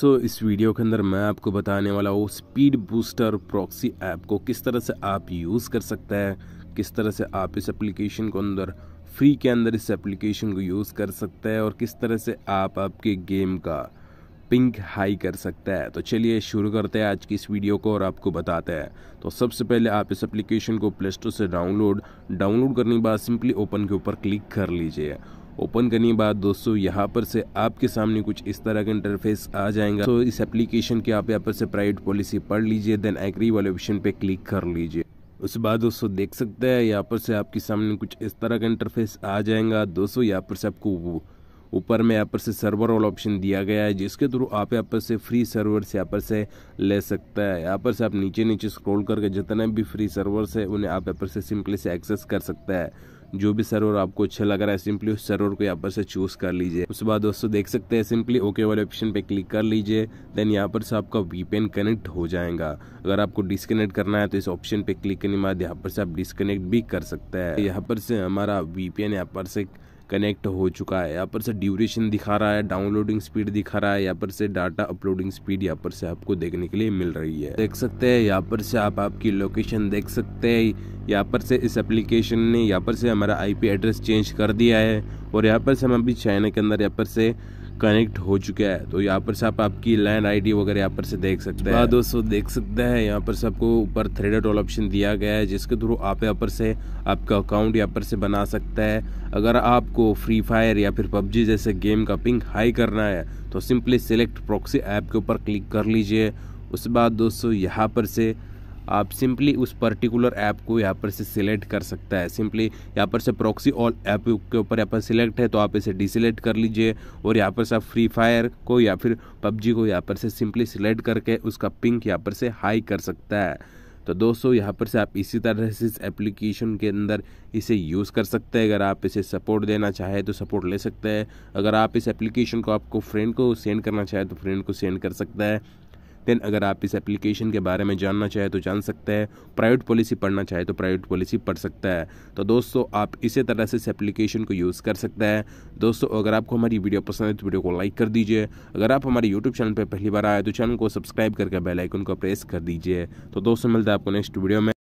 सो तो so, इस video के अंदर मैं आपको बताने वाला हूँ स्पीड बूस्टर प्रॉक्सी ऐप को किस तरह से आप यूज़ कर सकते हैं किस तरह से आप इस एप्लीकेशन को अंदर फ्री के अंदर इस एप्लीकेशन को यूज़ कर सकते हैं और किस तरह से आप आपके गेम का पिंक हाई कर सकता है तो चलिए शुरू करते हैं आज की इस वीडियो को और आपको बताते हैं तो सबसे पहले आप इस एप्लीकेशन को प्ले स्टोर से डाउनलोड डाउनलोड करने के बाद सिंपली ओपन के ऊपर क्लिक कर लीजिए ओपन करने के बाद दोस्तों यहाँ पर से आपके सामने कुछ इस तरह का इंटरफेस आ जाएगा तो इस एप्लीकेशन के आप यहाँ पर से प्राइवेट पॉलिसी पढ़ लीजिए देन एग्री वाले ऑप्शन पे क्लिक कर लीजिए उसके बाद दोस्तों देख सकते हैं यहाँ पर से आपके सामने कुछ इस तरह का इंटरफेस आ जाएगा दोस्तों यहाँ पर से आपको ऊपर में यहाँ पर से सर्वर वाला ऑप्शन दिया गया है जिसके थ्रू आप यहाँ पर से फ्री सर्वर से यहाँ पर से ले सकता है यहाँ पर से आप नीचे नीचे स्क्रॉल करके जितने भी फ्री सर्वर्स है उन्हें आप यहाँ पर से सिंपली से एक्सेस कर सकता है जो भी सर्वर आपको अच्छा लग रहा है सिंपली उस सर्वर को यहाँ पर से चूज कर लीजिए उसके बाद दोस्तों देख सकते हैं सिंपली ओके वाले ऑप्शन पे क्लिक कर लीजिए देन यहाँ पर से आपका वीपेन कनेक्ट हो जाएगा अगर आपको डिसकनेक्ट करना है तो इस ऑप्शन पे क्लिक करने के बाद यहाँ पर से आप डिसकनेक्ट भी कर सकते हैं यहाँ पर से हमारा वीपीएन यहाँ पर से कनेक्ट हो चुका है यहाँ पर से ड्यूरेशन दिखा रहा है डाउनलोडिंग स्पीड दिखा रहा है यहाँ पर से डाटा अपलोडिंग स्पीड यहाँ पर से आपको देखने के लिए मिल रही है देख सकते हैं यहाँ पर से आप आपकी लोकेशन देख सकते हैं यहाँ पर से इस एप्लीकेशन ने यहाँ पर से हमारा आईपी एड्रेस चेंज कर दिया है और यहाँ पर से हम अभी चाइना के अंदर यहाँ पर से कनेक्ट हो चुका है तो यहाँ पर से आप आपकी लैंड आईडी वगैरह यहाँ पर से देख सकते हैं दोस्तों देख सकते हैं यहाँ पर से आपको ऊपर थ्रेडेड ऑल ऑप्शन दिया गया है जिसके थ्रू आप यहाँ पर से आपका अकाउंट यहाँ पर से बना सकता है अगर आपको फ्री फायर या फिर पबजी जैसे गेम का पिंक हाई करना है तो सिंपली सिलेक्ट प्रॉक्सी ऐप के ऊपर क्लिक कर लीजिए उसके बाद दोस्तों यहाँ पर से आप सिंपली उस पर्टिकुलर ऐप को यहाँ पर से सिलेक्ट कर सकता है सिंपली यहाँ पर से प्रॉक्सी ऑल ऐप के ऊपर यहाँ पर सिलेक्ट है तो आप इसे डिसलेक्ट कर लीजिए और यहाँ पर से आप फ्री फायर को या फिर पबजी को यहाँ पर से सिंपली सिलेक्ट करके उसका पिंक यहाँ पर से हाई कर सकता है तो दोस्तों यहाँ पर से आप इसी तरह से इस एप्लीकेशन के अंदर इसे यूज़ कर सकते हैं अगर आप इसे सपोर्ट देना चाहें तो सपोर्ट ले सकते हैं अगर आप इस एप्लीकेशन को आपको फ्रेंड को सेंड करना चाहें तो फ्रेंड को सेंड कर सकता है देन अगर आप इस एप्लीकेशन के बारे में जानना चाहें तो जान सकते हैं प्राइवेट पॉलिसी पढ़ना चाहे तो प्राइवेट पॉलिसी पढ़ सकता है तो दोस्तों आप इसी तरह से इस एप्लीकेशन को यूज़ कर सकते हैं दोस्तों अगर आपको हमारी वीडियो पसंद है तो वीडियो को लाइक कर दीजिए अगर आप हमारे यूट्यूब चैनल पर पहली बार आए तो चैनल को सब्सक्राइब करके बेलाइकन को प्रेस कर दीजिए तो दोस्तों मिलता है आपको नेक्स्ट वीडियो में